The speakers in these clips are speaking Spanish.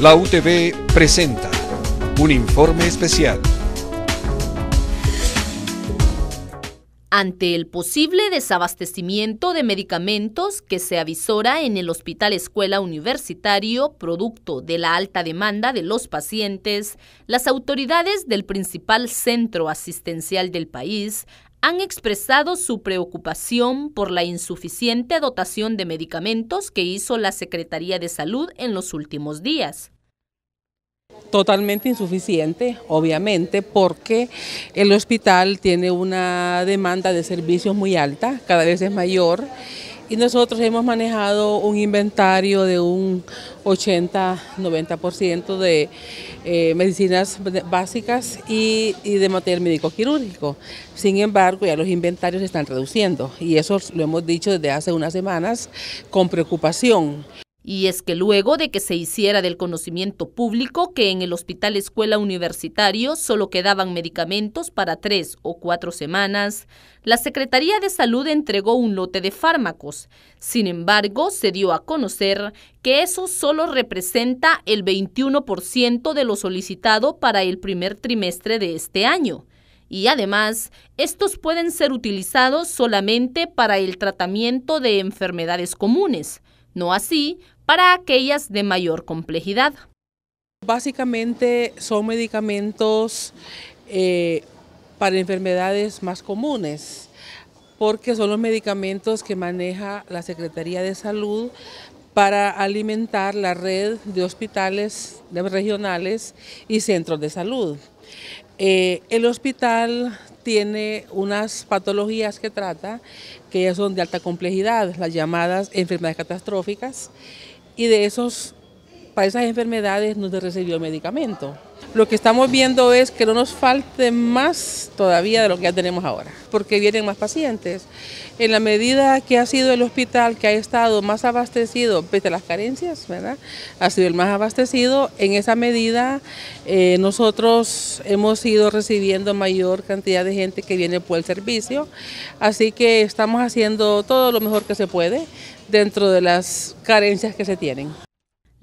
La UTV presenta un informe especial. Ante el posible desabastecimiento de medicamentos que se avisora en el Hospital Escuela Universitario, producto de la alta demanda de los pacientes, las autoridades del principal centro asistencial del país han expresado su preocupación por la insuficiente dotación de medicamentos que hizo la Secretaría de Salud en los últimos días. Totalmente insuficiente, obviamente, porque el hospital tiene una demanda de servicios muy alta, cada vez es mayor y nosotros hemos manejado un inventario de un 80-90% de eh, medicinas básicas y, y de material médico quirúrgico. Sin embargo, ya los inventarios se están reduciendo y eso lo hemos dicho desde hace unas semanas con preocupación. Y es que luego de que se hiciera del conocimiento público que en el hospital escuela universitario solo quedaban medicamentos para tres o cuatro semanas, la Secretaría de Salud entregó un lote de fármacos. Sin embargo, se dio a conocer que eso solo representa el 21% de lo solicitado para el primer trimestre de este año y además estos pueden ser utilizados solamente para el tratamiento de enfermedades comunes no así para aquellas de mayor complejidad. Básicamente son medicamentos eh, para enfermedades más comunes, porque son los medicamentos que maneja la Secretaría de Salud para alimentar la red de hospitales regionales y centros de salud. Eh, el hospital tiene unas patologías que trata, que son de alta complejidad, las llamadas enfermedades catastróficas, y de esos, para esas enfermedades no se recibió medicamento. Lo que estamos viendo es que no nos falte más todavía de lo que ya tenemos ahora, porque vienen más pacientes. En la medida que ha sido el hospital que ha estado más abastecido, pese a las carencias, Ha sido el más abastecido, en esa medida eh, nosotros hemos ido recibiendo mayor cantidad de gente que viene por el servicio, así que estamos haciendo todo lo mejor que se puede dentro de las carencias que se tienen.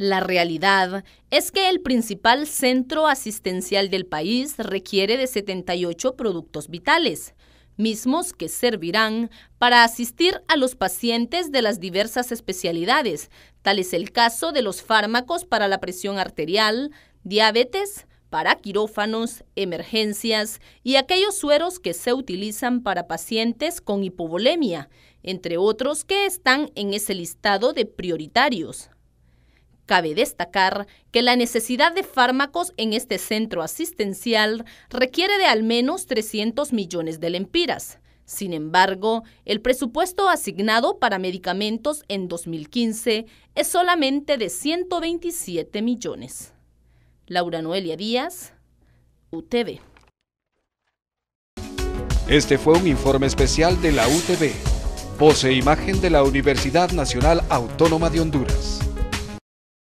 La realidad es que el principal centro asistencial del país requiere de 78 productos vitales, mismos que servirán para asistir a los pacientes de las diversas especialidades, tal es el caso de los fármacos para la presión arterial, diabetes, para quirófanos, emergencias y aquellos sueros que se utilizan para pacientes con hipovolemia, entre otros que están en ese listado de prioritarios. Cabe destacar que la necesidad de fármacos en este centro asistencial requiere de al menos 300 millones de lempiras. Sin embargo, el presupuesto asignado para medicamentos en 2015 es solamente de 127 millones. Laura Noelia Díaz, UTV. Este fue un informe especial de la UTV, pose imagen de la Universidad Nacional Autónoma de Honduras.